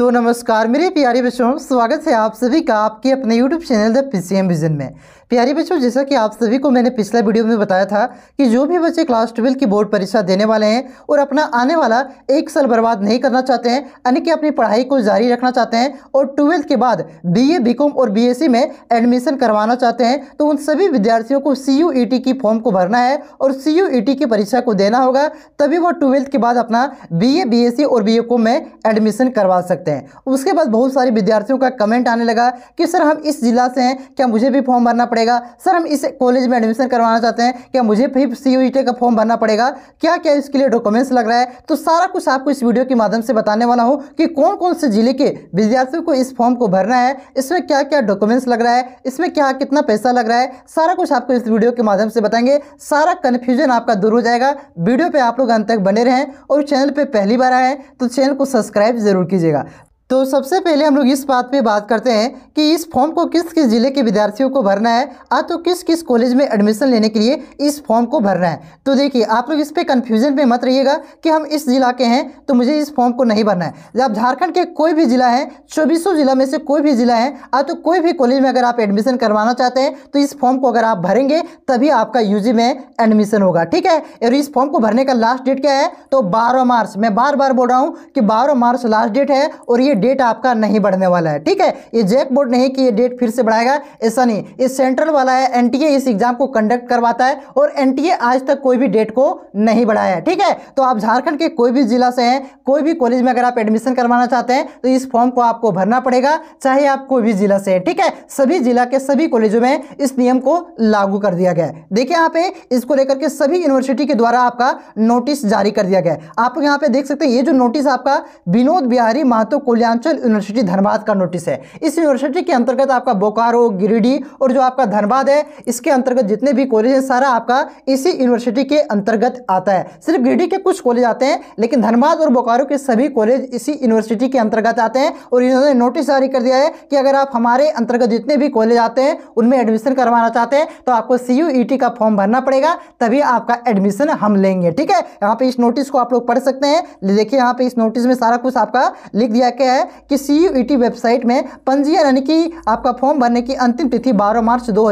तो नमस्कार मेरे प्यारे बच्चों स्वागत है आप सभी का आपके अपने YouTube channel the PCM vision में प्यारे बच्चों जैसा कि आप सभी को मैंने पिछले वीडियो में बताया था कि जो भी बच्चे क्लास ट्वेल्व की बोर्ड परीक्षा देने वाले हैं और अपना आने वाला एक साल बर्बाद नहीं करना चाहते हैं यानी कि अपनी पढ़ाई को जारी रखना चाहते हैं और ट्वेल्थ के बाद बी ए बी कॉम और बी e में एडमिशन करवाना चाहते हैं तो उन सभी विद्यार्थियों को सी यू ई टी की फॉर्म को भरना है और सी यू ई टी की परीक्षा को देना होगा तभी वो ट्वेल्थ के बाद अपना B A B S C और बी ए कॉम में एडमिशन करवा सकते हैं करते हैं उसके बाद बहुत सारे विद्यार्थियों का कमेंट आने लगा कि सर हम इस ज़िला से हैं क्या मुझे भी फॉर्म भरना पड़ेगा सर हम इस कॉलेज में एडमिशन करवाना चाहते हैं क्या मुझे भी सी का फॉर्म भरना पड़ेगा क्या क्या इसके लिए डॉक्यूमेंट्स लग रहा है तो सारा कुछ आपको इस वीडियो के माध्यम से बताने वाला हूँ कि कौन कौन से ज़िले के विद्यार्थियों को इस फॉर्म को भरना है इसमें क्या क्या डॉक्यूमेंट्स लग रहा है इसमें क्या कितना पैसा लग रहा है सारा कुछ आपको इस वीडियो के माध्यम से बताएंगे सारा कन्फ्यूजन आपका दूर हो जाएगा वीडियो पर आप लोग अंत तक बने रहें और चैनल पर पहली बार आए तो चैनल को सब्सक्राइब जरूर कीजिएगा तो सबसे पहले हम लोग इस बात पे बात करते हैं कि इस फॉर्म को किस किस ज़िले के विद्यार्थियों को भरना है आ तो किस किस कॉलेज में एडमिशन लेने के लिए इस फॉर्म को भरना है तो देखिए आप लोग इस पर कन्फ्यूजन में मत रहिएगा कि हम इस जिला के हैं तो मुझे इस फॉर्म को नहीं भरना है आप झारखंड के कोई भी ज़िला है चौबीसों ज़िला में से कोई भी ज़िला है आ तो कोई भी कॉलेज में अगर आप एडमिशन करवाना चाहते हैं तो इस फॉर्म को अगर आप भरेंगे तभी आपका यू में एडमिशन होगा ठीक है और इस फॉर्म को भरने का लास्ट डेट क्या है तो बारह मार्च मैं बार बार बोल रहा हूँ कि बारह मार्च लास्ट डेट है और ये डेट आपका नहीं बढ़ने वाला है ठीक है ये जैक बोर्ड नहीं कि ये डेट फिर से बढ़ाएगा ऐसा नहीं ये सेंट्रल वाला है एनटीए इस एग्जाम को कंडक्ट करवाता है और एनटीए आज तक कोई भी डेट को नहीं बढ़ाया है ठीक है तो आप झारखंड के कोई भी जिला से हैं कोई भी कॉलेज में अगर आप एडमिशन करवाना चाहते हैं तो इस फॉर्म को आपको भरना पड़ेगा चाहे आप कोई भी जिला से हैं ठीक है सभी जिला के सभी कॉलेजों में इस नियम को लागू कर दिया गया है देखिए यहाँ पे इसको लेकर के सभी यूनिवर्सिटी के द्वारा आपका नोटिस जारी कर दिया गया है आप यहाँ पे देख सकते हैं ये जो नोटिस आपका विनोद बिहारी महतो कोल्या मध्यांचल यूनिवर्सिटी धनबाद का नोटिस है इस यूनिवर्सिटी के अंतर्गत आपका बोकारो गिरिडीह और जो आपका धनबाद है इसके अंतर्गत जितने भी कॉलेज हैं सारा आपका इसी यूनिवर्सिटी के अंतर्गत आता है सिर्फ गिरिडीह के कुछ कॉलेज आते हैं लेकिन धनबाद और बोकारो के सभी कॉलेज इसी यूनिवर्सिटी के अंतर्गत आते हैं और इन्होंने नोटिस जारी कर दिया है कि अगर आप हमारे अंतर्गत जितने भी कॉलेज आते हैं उनमें एडमिशन करवाना चाहते हैं तो आपको सी e का फॉर्म भरना पड़ेगा तभी आपका एडमिशन हम लेंगे ठीक है यहाँ पे इस नोटिस को आप लोग पढ़ सकते हैं देखिए यहाँ पे इस नोटिस में सारा कुछ आपका लिख दिया गया है है कि सी वेबसाइट e में पंजीयन यानी कि आपका फॉर्म भरने की अंतिम तिथि बारह मार्च दो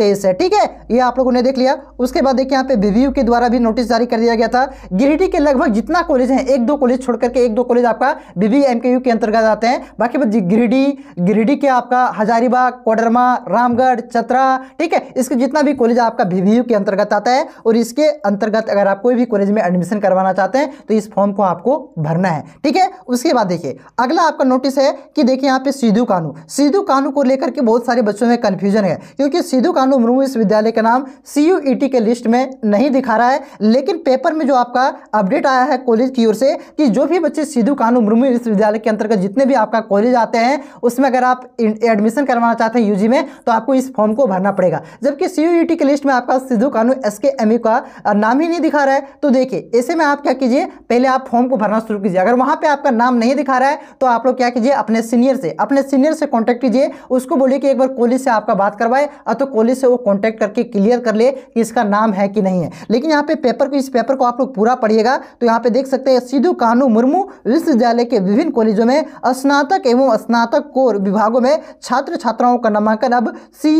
तेईस है ठीक है ये आप लोगों ने देख लिया उसके बाद देखिए यहाँ पे बीबीयू के द्वारा भी नोटिस जारी कर दिया गया था गिरिडीह के लगभग जितना कॉलेज है एक दो कॉलेज छोड़ करके एक दो कॉलेज आपका वीवी एम के अंतर्गत आते हैं बाकी बस गिरिडीह गिरिडीह के आपका हजारीबाग कोडरमा रामगढ़ चतरा ठीक है इसके जितना भी कॉलेज आपका बीबीयू के अंतर्गत आता है और इसके अंतर्गत अगर आप कोई भी कॉलेज में एडमिशन करवाना चाहते हैं तो इस फॉर्म को आपको भरना है ठीक है उसके बाद देखिए अगला आपका नोटिस है कि देखिए यहाँ पे सिद्धू कानू सिद्धू कानू को लेकर के बहुत सारे बच्चों में कन्फ्यूजन है क्योंकि सिद्धू कानू शाहनु मुर्मू विश्वविद्यालय का नाम सी e के लिस्ट में नहीं दिखा रहा है लेकिन पेपर में जो आपका अपडेट आया है कॉलेज की ओर से कि जो भी बच्चे सिद्धू कानू मुर्मू विश्वविद्यालय के अंतर्गत जितने भी आपका कॉलेज आते हैं उसमें अगर आप एडमिशन करवाना चाहते हैं यूजी में तो आपको इस फॉर्म को भरना पड़ेगा जबकि सी e के लिस्ट में आपका सिद्धू कानू एस e का नाम ही नहीं दिखा रहा है तो देखिए ऐसे में आप क्या कीजिए पहले आप फॉर्म को भरना शुरू कीजिए अगर वहाँ पर आपका नाम नहीं दिखा रहा है तो आप लोग क्या कीजिए अपने सीनियर से अपने सीनियर से कॉन्टैक्ट कीजिए उसको बोलिए कि एक बार कॉलेज से आपका बात करवाए तो कॉलेज पुलिस से वो कॉन्टैक्ट करके क्लियर कर ले कि इसका नाम है कि नहीं है लेकिन यहाँ पे पेपर को इस पेपर को आप लोग पूरा पढ़िएगा तो यहाँ पे देख सकते हैं सिद्धू कानू मुर्मू विश्वविद्यालय के विभिन्न कॉलेजों में स्नातक एवं स्नातक कोर विभागों में छात्र छात्राओं का नामांकन अब सी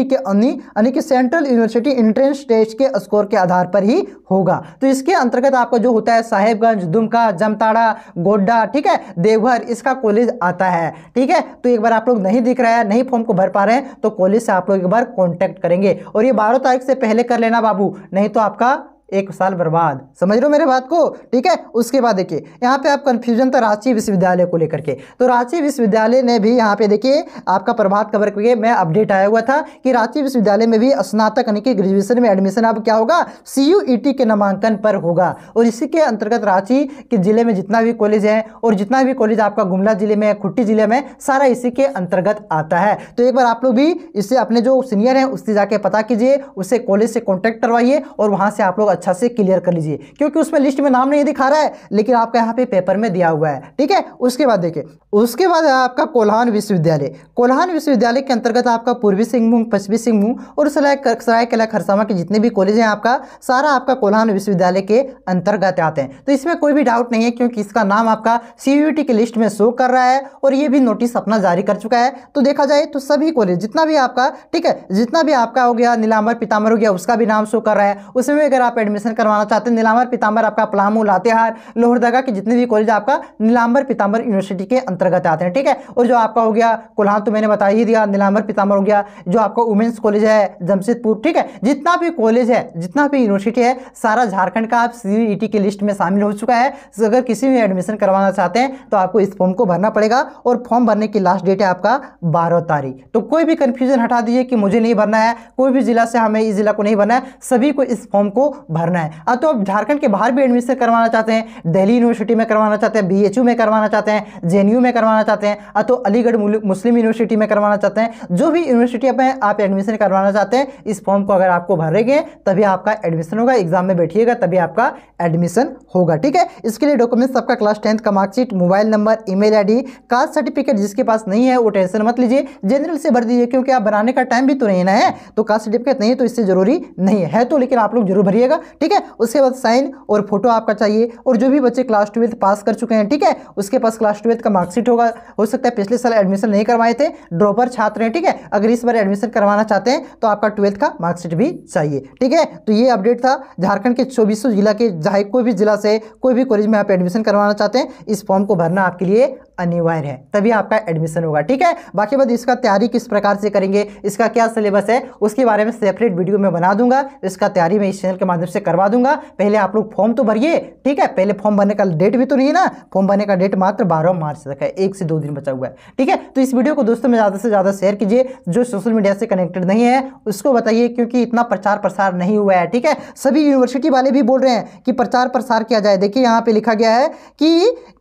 e के अन्य यानी कि सेंट्रल यूनिवर्सिटी इंट्रेंस टेस्ट के स्कोर के आधार पर ही होगा तो इसके अंतर्गत आपका जो होता है साहेबगंज दुमका जमताड़ा गोड्डा ठीक है देवघर इसका कॉलेज आता है ठीक है तो एक बार आप लोग नहीं दिख रहा है नहीं फॉर्म को भर पा रहे हैं तो कॉलेज से आप लोग एक बार कॉन्टैक्ट कॉन्टैक्ट करेंगे और ये बारह तारीख से पहले कर लेना बाबू नहीं तो आपका एक साल बर्बाद समझ लो मेरे बात को ठीक है उसके बाद देखिए यहाँ पे आप कन्फ्यूजन था तो रांची विश्वविद्यालय को लेकर के तो रांची विश्वविद्यालय ने भी यहाँ पे देखिए आपका प्रभात खबर के मैं अपडेट आया हुआ था कि रांची विश्वविद्यालय में भी स्नातक यानी कि ग्रेजुएशन में एडमिशन अब क्या होगा सी e के नामांकन पर होगा और इसी के अंतर्गत रांची के ज़िले में जितना भी कॉलेज है और जितना भी कॉलेज आपका गुमला जिले में खुट्टी जिले में सारा इसी के अंतर्गत आता है तो एक बार आप लोग भी इससे अपने जो सीनियर हैं उससे जाके पता कीजिए उसे कॉलेज से कॉन्टैक्ट करवाइए और वहाँ से आप लोग अच्छा से क्लियर कर लीजिए क्योंकि उसमें लिस्ट में नाम नहीं दिखा रहा है लेकिन आपका यहाँ पे पेपर में दिया हुआ है ठीक है उसके बाद देखिए उसके बाद है आपका कोल्हान विश्वविद्यालय कोल्हान विश्वविद्यालय के अंतर्गत आपका पूर्वी सिंहभूम पश्चिमी सिंहभूम और सरायकला खरसावा के जितने भी कॉलेज हैं आपका सारा आपका कोल्हान विश्वविद्यालय के अंतर्गत आते हैं तो इसमें कोई भी डाउट नहीं है क्योंकि इसका नाम आपका सी की लिस्ट में शो कर रहा है और ये भी नोटिस अपना जारी कर चुका है तो देखा जाए तो सभी कॉलेज जितना भी आपका ठीक है जितना भी आपका हो गया नीलाम्बर पितामर हो गया उसका भी नाम शो कर रहा है उसमें अगर आप एडमिशन करवाना चाहते हैं नीलाम्बर पीताम्बर आपका पलामू लातेहार लोहरदगा के जितने भी कॉलेज आपका नीलाम्बर पीताम्बर यूनिवर्सिटी के अंतर्गत आते हैं ठीक है और जो आपका हो गया कोल्हान तो मैंने बता ही दिया नीलाम्बर पीताम्बर हो गया जो आपका वुमेंस कॉलेज है जमशेदपुर ठीक है जितना भी कॉलेज है जितना भी यूनिवर्सिटी है सारा झारखंड का आप सी के लिस्ट में शामिल हो चुका है अगर किसी भी एडमिशन करवाना चाहते हैं तो आपको इस फॉर्म को भरना पड़ेगा और फॉर्म भरने की लास्ट डेट है आपका बारह तारीख तो कोई भी कन्फ्यूजन हटा दीजिए कि मुझे नहीं भरना है कोई भी जिला से हमें इस जिला को नहीं भरना है सभी को इस फॉर्म को भरना है अब हाँ, तो आप झारखंड के बाहर भी एडमिशन करवाना चाहते हैं दिल्ली यूनिवर्सिटी में करवाना चाहते हैं बी में करवाना चाहते हैं जे में करवाना चाहते हैं अब हाँ, तो अलीगढ़ मुस्लिम यूनिवर्सिटी में करवाना चाहते हैं जो भी यूनिवर्सिटी में आप एडमिशन करवाना चाहते हैं इस फॉर्म को अगर आपको भरेंगे तभी आपका एडमिशन होगा एग्जाम में बैठिएगा तभी आपका एडमिशन होगा ठीक है इसके लिए डॉक्यूमेंट्स आपका क्लास टेंथ का marksheet mobile number email ID caste certificate जिसके पास नहीं है वो टेंशन मत लीजिए जनरल से भर दीजिए क्योंकि आप बनाने का टाइम भी तो नहीं ना है तो कास्ट सर्टिफिकेट नहीं है तो इससे जरूरी नहीं है तो लेकिन आप लोग जरूर भरिएगा ठीक है उसके बाद साइन और फोटो आपका चाहिए और जो भी बच्चे क्लास ट्वेल्थ पास कर चुके हैं ठीक है उसके पास क्लास ट्वेल्थ का मार्कशीट होगा हो सकता है पिछले साल एडमिशन नहीं करवाए थे ड्रॉपर छात्र हैं ठीक है अगर इस बार एडमिशन करवाना चाहते हैं तो आपका ट्वेल्थ का मार्कशीट भी चाहिए ठीक है तो ये अपडेट था झारखंड के चौबीसों जिला के चाहे कोई भी जिला से कोई भी कॉलेज में आप एडमिशन करवाना चाहते हैं इस फॉर्म को भरना आपके लिए अनिवार्य है तभी आपका एडमिशन होगा ठीक है बाकी बात इसका तैयारी किस प्रकार से करेंगे इसका क्या सिलेबस है उसके बारे में सेपरेट वीडियो में बना दूंगा इसका तैयारी मैं इस चैनल के माध्यम से करवा दूंगा पहले आप लोग फॉर्म तो भरिए ठीक है पहले फॉर्म भरने का डेट भी तो नहीं है ना फॉर्म भरने का डेट मात्र बारह मार्च तक है एक से दो दिन बचा हुआ है ठीक है तो इस वीडियो को दोस्तों में ज़्यादा से ज़्यादा शेयर कीजिए जो सोशल मीडिया से कनेक्टेड नहीं है उसको बताइए क्योंकि इतना प्रचार प्रसार नहीं हुआ है ठीक है सभी यूनिवर्सिटी वाले भी बोल रहे हैं कि प्रचार प्रसार किया जाए देखिए यहाँ पे लिखा गया है कि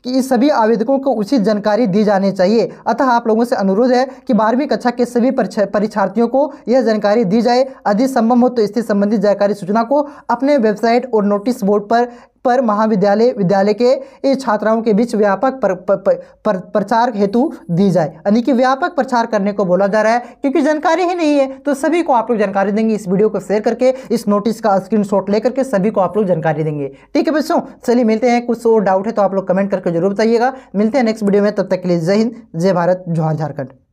कि इस सभी आवेदकों को उचित जानकारी दी जानी चाहिए अतः आप लोगों से अनुरोध है कि बारहवीं कक्षा के सभी परीक्षार्थियों को यह जानकारी दी जाए यदि संभव हो तो इससे संबंधित जानकारी सूचना को अपने वेबसाइट और नोटिस बोर्ड पर पर महाविद्यालय विद्यालय के छात्राओं के बीच व्यापक पर, पर, पर, प्रचार हेतु दी जाए यानी कि व्यापक प्रचार करने को बोला जा रहा है क्योंकि जानकारी ही नहीं है तो सभी को आप लोग जानकारी देंगे इस वीडियो को शेयर करके इस नोटिस का स्क्रीनशॉट लेकर के सभी को आप लोग जानकारी देंगे ठीक है बच्चों चलिए मिलते हैं कुछ और डाउट है तो आप लोग कमेंट करके जरूर बताइएगा मिलते हैं नेक्स्ट वीडियो में तब तक के लिए जय हिंद जय भारत जोहार झारखंड